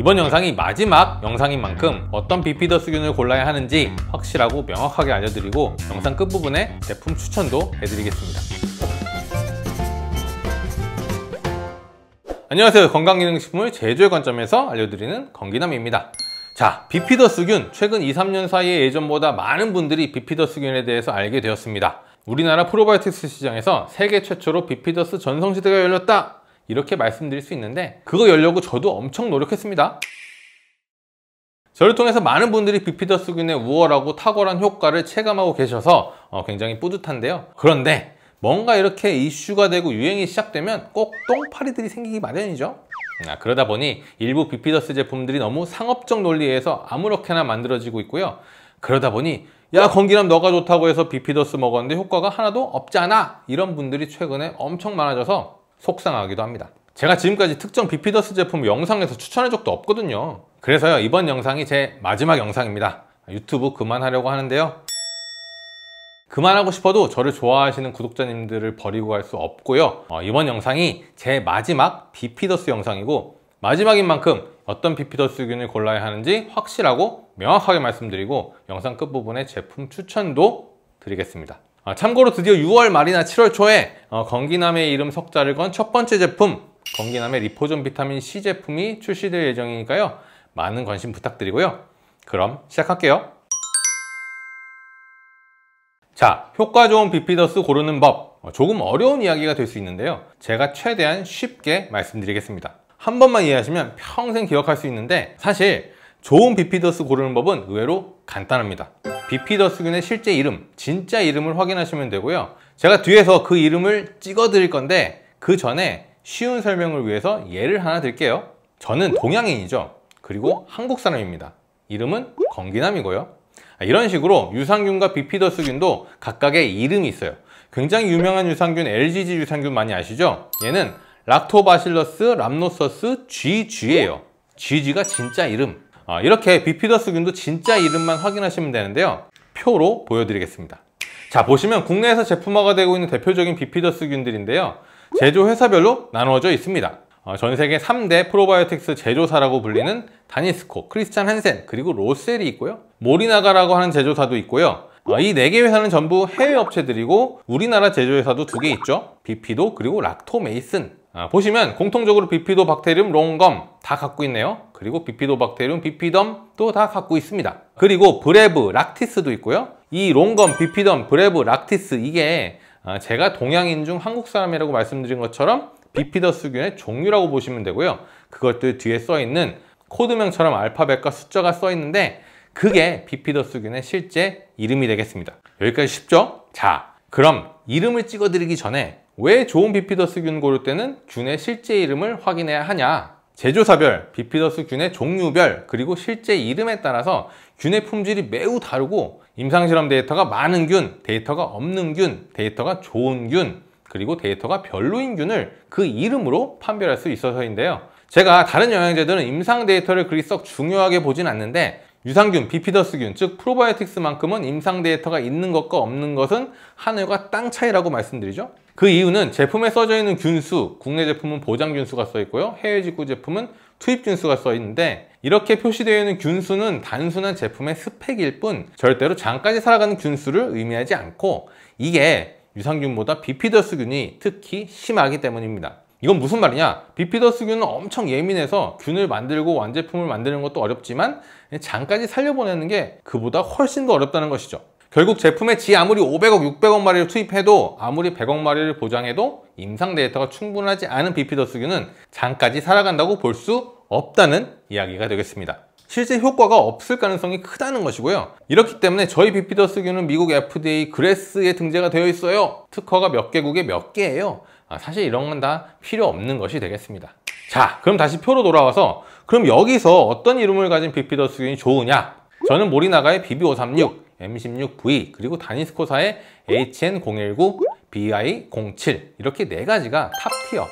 이번 네. 영상이 마지막 영상인 만큼 음. 어떤 비피더 수균을 골라야 하는지 음. 확실하고 명확하게 알려드리고 영상 끝부분에 제품 추천도 해드리겠습니다. 안녕하세요 건강기능식품을 제조의 관점에서 알려드리는 건기남입니다 자 비피더스균 최근 2, 3년 사이에 예전보다 많은 분들이 비피더스균에 대해서 알게 되었습니다 우리나라 프로바이오틱스 시장에서 세계 최초로 비피더스 전성시대가 열렸다 이렇게 말씀드릴 수 있는데 그거 열려고 저도 엄청 노력했습니다 저를 통해서 많은 분들이 비피더스균의 우월하고 탁월한 효과를 체감하고 계셔서 어, 굉장히 뿌듯한데요 그런데 뭔가 이렇게 이슈가 되고 유행이 시작되면 꼭 똥파리들이 생기기 마련이죠 아, 그러다 보니 일부 비피더스 제품들이 너무 상업적 논리에 서 아무렇게나 만들어지고 있고요 그러다 보니 야 건기남 너가 좋다고 해서 비피더스 먹었는데 효과가 하나도 없잖아 이런 분들이 최근에 엄청 많아져서 속상하기도 합니다. 제가 지금까지 특정 비피더스 제품 영상에서 추천한 적도 없거든요. 그래서요 이번 영상이 제 마지막 영상입니다. 유튜브 그만하려고 하는데요. 그만하고 싶어도 저를 좋아하시는 구독자님들을 버리고 갈 수 없고요. 어, 이번 영상이 제 마지막 비피더스 영상이고 마지막인 만큼 어떤 비피더스균을 골라야 하는지 확실하고 명확하게 말씀드리고 영상 끝부분에 제품 추천도 드리겠습니다. 아, 참고로 드디어 6월 말이나 7월 초에 어, 건기남의 이름 석자를 건 첫 번째 제품 건기남의 리포존 비타민 C 제품이 출시될 예정이니까요 많은 관심 부탁드리고요 그럼 시작할게요 자 효과 좋은 비피더스 고르는 법 어, 조금 어려운 이야기가 될 수 있는데요 제가 최대한 쉽게 말씀드리겠습니다 한 번만 이해하시면 평생 기억할 수 있는데 사실 좋은 비피더스 고르는 법은 의외로 간단합니다 비피더스균의 실제 이름, 진짜 이름을 확인하시면 되고요. 제가 뒤에서 그 이름을 찍어 드릴 건데 그 전에 쉬운 설명을 위해서 예를 하나 들게요. 저는 동양인이죠. 그리고 한국 사람입니다. 이름은 건기남이고요. 아, 이런 식으로 유산균과 비피더스균도 각각의 이름이 있어요. 굉장히 유명한 유산균 LGG 유산균 많이 아시죠? 얘는 락토바실러스 람노서스 GG예요. GG가 진짜 이름, 어, 이렇게 비피더스균도 진짜 이름만 확인하시면 되는데요 표로 보여드리겠습니다 자 보시면 국내에서 제품화가 되고 있는 대표적인 비피더스균들인데요 제조회사별로 나누어져 있습니다 어, 전 세계 3대 프로바이오틱스 제조사라고 불리는 다니스코, 크리스찬 한센, 그리고 로셀이 있고요 모리나가라고 하는 제조사도 있고요 어, 이4개 회사는 전부 해외 업체들이고 우리나라 제조회사도 두 개 있죠 비피도 그리고 락토메이슨 어, 보시면 공통적으로 비피도 박테리움 롱검 다 갖고 있네요 그리고 비피도박테리움, 비피덤도 다 갖고 있습니다. 그리고 브레브, 락티스도 있고요. 이 롱건, 비피덤, 브레브, 락티스 이게 아, 제가 동양인 중 한국 사람이라고 말씀드린 것처럼 비피더스균의 종류라고 보시면 되고요. 그것들 뒤에 써있는 코드명처럼 알파벳과 숫자가 써있는데 그게 비피더스균의 실제 이름이 되겠습니다. 여기까지 쉽죠? 자, 그럼 이름을 찍어드리기 전에 왜 좋은 비피더스균 고를 때는 균의 실제 이름을 확인해야 하냐 제조사별, 비피더스균의 종류별, 그리고 실제 이름에 따라서 균의 품질이 매우 다르고 임상실험 데이터가 많은 균, 데이터가 없는 균, 데이터가 좋은 균, 그리고 데이터가 별로인 균을 그 이름으로 판별할 수 있어서인데요. 제가 다른 영양제들은 임상 데이터를 그리 썩 중요하게 보진 않는데 유산균, 비피더스균, 즉 프로바이오틱스만큼은 임상 데이터가 있는 것과 없는 것은 하늘과 땅 차이라고 말씀드리죠. 그 이유는 제품에 써져 있는 균수, 국내 제품은 보장균수가 써 있고요. 해외 직구 제품은 투입균수가 써 있는데 이렇게 표시되어 있는 균수는 단순한 제품의 스펙일 뿐 절대로 장까지 살아가는 균수를 의미하지 않고 이게 유산균보다 비피더스균이 특히 심하기 때문입니다. 이건 무슨 말이냐 비피더스균은 엄청 예민해서 균을 만들고 완제품을 만드는 것도 어렵지만 장까지 살려보내는 게 그보다 훨씬 더 어렵다는 것이죠 결국 제품에 지 아무리 500억, 600억 마리를 투입해도 아무리 100억 마리를 보장해도 임상 데이터가 충분하지 않은 비피더스균은 장까지 살아간다고 볼 수 없다는 이야기가 되겠습니다. 실제 효과가 없을 가능성이 크다는 것이고요. 이렇기 때문에 저희 비피더스균은 미국 FDA 그레스에 등재가 되어 있어요. 특허가 몇 개국에 몇 개예요. 아, 사실 이런 건 다 필요 없는 것이 되겠습니다. 자, 그럼 다시 표로 돌아와서 그럼 여기서 어떤 이름을 가진 비피더 수균이 좋으냐? 저는 모리나가의 BB536, M16V, 그리고 다니스코사의 HN019, BI07 이렇게 네 가지가 탑티어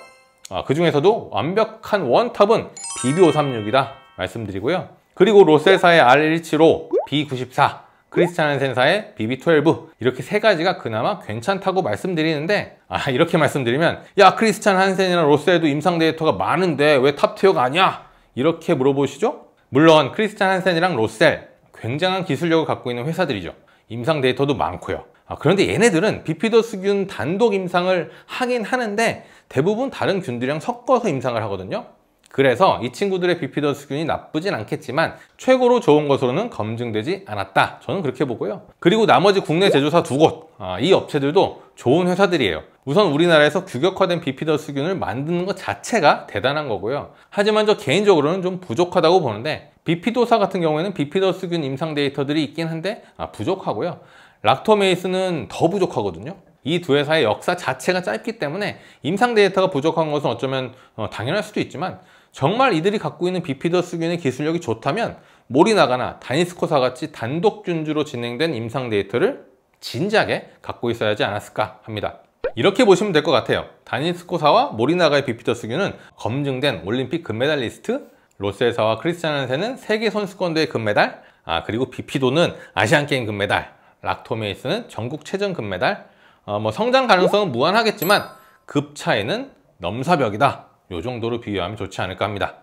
아, 그 중에서도 완벽한 원탑은 BB536이다 말씀드리고요. 그리고 로셀사의 R175, B94, 크리스찬 센사의 BB12 이렇게 세 가지가 그나마 괜찮다고 말씀드리는데 아 이렇게 말씀드리면 야 크리스찬 한센이나 로스에도 임상 데이터가 많은데 왜 탑티어가 아니야? 이렇게 물어보시죠? 물론 크리스찬 한센이랑 로셀 굉장한 기술력을 갖고 있는 회사들이죠 임상 데이터도 많고요 아, 그런데 얘네들은 비피더스균 단독 임상을 하긴 하는데 대부분 다른 균들이랑 섞어서 임상을 하거든요 그래서 이 친구들의 비피더 수균이 나쁘진 않겠지만 최고로 좋은 것으로는 검증되지 않았다 저는 그렇게 보고요 그리고 나머지 국내 제조사 두 곳이 아, 업체들도 좋은 회사들이에요 우선 우리나라에서 규격화된 비피더 수균을 만드는 것 자체가 대단한 거고요 하지만 저 개인적으로는 좀 부족하다고 보는데 비피도사 같은 경우에는 비피더 수균 임상 데이터들이 있긴 한데 아, 부족하고요 락토메이스는 더 부족하거든요 이 두 회사의 역사 자체가 짧기 때문에 임상 데이터가 부족한 것은 어쩌면 어, 당연할 수도 있지만 정말 이들이 갖고 있는 비피더스균의 기술력이 좋다면 모리나가나 다니스코사 같이 단독 균주로 진행된 임상 데이터를 진작에 갖고 있어야지 하 않았을까 합니다. 이렇게 보시면 될 것 같아요. 다니스코사와 모리나가의 비피더스균은 검증된 올림픽 금메달리스트, 로셀사와 크리스찬센은 세계 선수권대회 금메달, 아 그리고 비피도는 아시안게임 금메달, 락토메이스는 전국 체전 금메달, 어, 뭐 성장 가능성은 무한하겠지만 급 차이는 넘사벽이다. 요 정도로 비교하면 좋지 않을까 합니다.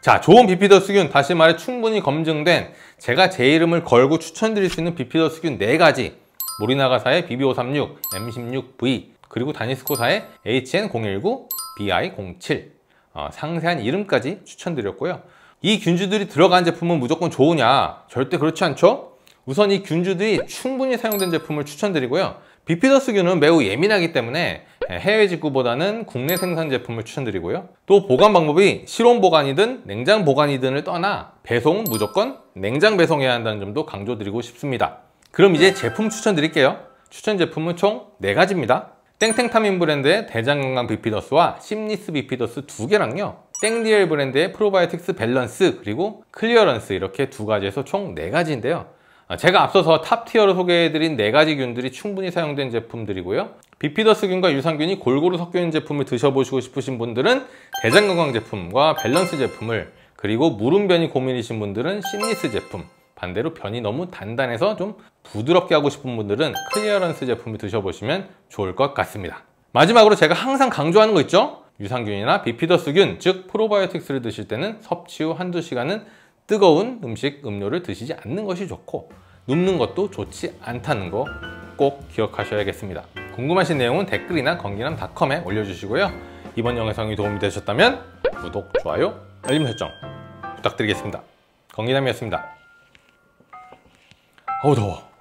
자, 좋은 비피더 수균, 다시 말해 충분히 검증된 제가 제 이름을 걸고 추천드릴 수 있는 비피더 수균 4가지 모리나가사의 BB536, M16V, 그리고 다니스코사의 HN019, BI07 어, 상세한 이름까지 추천드렸고요. 이 균주들이 들어간 제품은 무조건 좋으냐? 절대 그렇지 않죠? 우선 이 균주들이 충분히 사용된 제품을 추천드리고요. 비피더스균은 매우 예민하기 때문에 예, 해외 직구보다는 국내 생산 제품을 추천드리고요 또 보관 방법이 실온 보관이든 냉장 보관이든을 떠나 배송은 무조건 냉장 배송해야 한다는 점도 강조드리고 싶습니다 그럼 이제 제품 추천드릴게요 추천 제품은 총 4가지입니다 땡땡타민 브랜드의 대장건강 비피더스와 심리스 비피더스 두 개랑요 땡디엘 브랜드의 프로바이틱스 밸런스 그리고 클리어런스 이렇게 두 가지에서 총 4가지인데요 아, 제가 앞서서 탑티어로 소개해드린 네가지 균들이 충분히 사용된 제품들이고요 비피더스균과 유산균이 골고루 섞여있는 제품을 드셔보시고 싶으신 분들은 대장건강 제품과 밸런스 제품을 그리고 무름변이 고민이신 분들은 심리스 제품 반대로 변이 너무 단단해서 좀 부드럽게 하고 싶은 분들은 클리어런스 제품을 드셔보시면 좋을 것 같습니다 마지막으로 제가 항상 강조하는 거 있죠? 유산균이나 비피더스균, 즉 프로바이오틱스를 드실 때는 섭취 후 한두 시간은 뜨거운 음식, 음료를 드시지 않는 것이 좋고 눕는 것도 좋지 않다는 거 꼭 기억하셔야겠습니다. 궁금하신 내용은 댓글이나 건기남닷컴에 올려주시고요. 이번 영상이 도움이 되셨다면 구독, 좋아요, 알림 설정 부탁드리겠습니다. 건기남이었습니다. 어우 더워.